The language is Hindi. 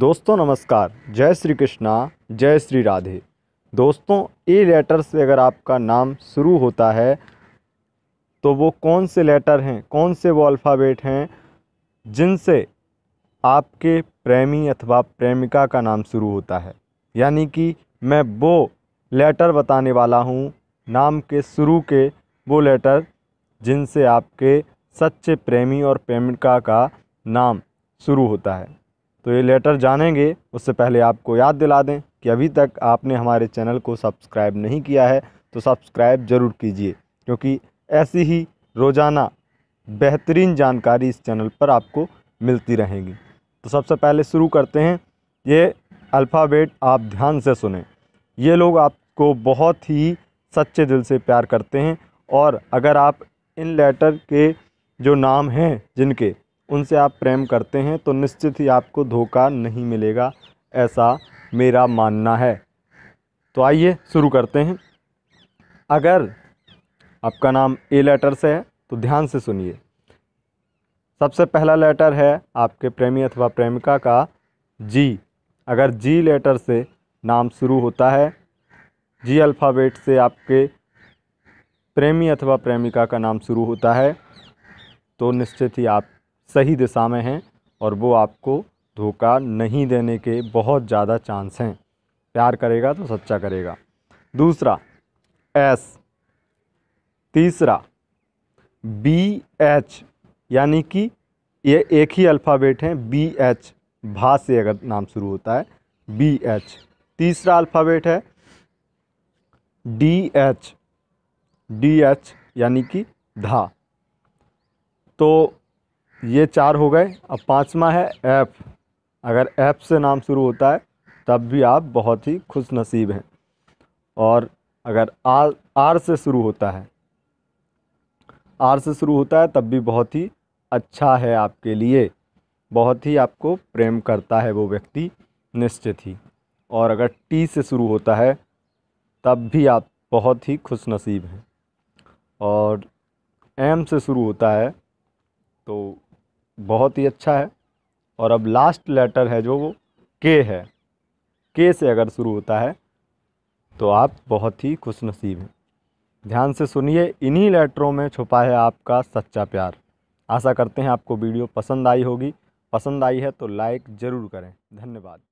दोस्तों नमस्कार जय श्री कृष्णा जय श्री राधे दोस्तों ए लेटर से अगर आपका नाम शुरू होता है तो वो कौन से लेटर हैं कौन से वो अल्फ़ाबेट हैं जिनसे आपके प्रेमी अथवा प्रेमिका का नाम शुरू होता है यानी कि मैं वो लेटर बताने वाला हूँ नाम के शुरू के वो लेटर जिनसे आपके सच्चे प्रेमी और प्रेमिका का नाम शुरू होता है तो ये लेटर जानेंगे उससे पहले आपको याद दिला दें कि अभी तक आपने हमारे चैनल को सब्सक्राइब नहीं किया है तो सब्सक्राइब ज़रूर कीजिए क्योंकि ऐसी ही रोज़ाना बेहतरीन जानकारी इस चैनल पर आपको मिलती रहेगी तो सबसे पहले शुरू करते हैं ये अल्फ़ाबेट आप ध्यान से सुने ये लोग आपको बहुत ही सच्चे दिल से प्यार करते हैं और अगर आप इन लेटर के जो नाम हैं जिनके उनसे आप प्रेम करते हैं तो निश्चित ही आपको धोखा नहीं मिलेगा ऐसा मेरा मानना है तो आइए शुरू करते हैं अगर आपका नाम ए लेटर से है तो ध्यान से सुनिए सबसे पहला लेटर है आपके प्रेमी अथवा प्रेमिका का जी अगर जी लेटर से नाम शुरू होता है जी अल्फ़ाबेट से आपके प्रेमी अथवा प्रेमिका का नाम शुरू होता है तो निश्चित ही आप सही दिशा में हैं और वो आपको धोखा नहीं देने के बहुत ज़्यादा चांस हैं प्यार करेगा तो सच्चा करेगा दूसरा एस तीसरा बी एच यानी कि ये एक ही अल्फ़ाबेट हैं बी एच भा से अगर नाम शुरू होता है बी एच तीसरा अल्फ़ाबेट है डी एच डी एच यानी कि धा तो ये चार हो गए अब पाँचवा है ऐप अगर ऐप से नाम शुरू होता है तब भी आप बहुत ही खुश नसीब हैं और अगर आर आर से शुरू होता है आर से शुरू होता है तब भी बहुत ही अच्छा है आपके लिए बहुत ही आपको प्रेम करता है वो व्यक्ति निश्चित ही और अगर टी से शुरू होता है तब भी आप बहुत ही खुश नसीब हैं और एम से शुरू होता है तो बहुत ही अच्छा है और अब लास्ट लेटर है जो वो के है के से अगर शुरू होता है तो आप बहुत ही खुश नसीब हैं ध्यान से सुनिए इन्हीं लेटरों में छुपा है आपका सच्चा प्यार आशा करते हैं आपको वीडियो पसंद आई होगी पसंद आई है तो लाइक ज़रूर करें धन्यवाद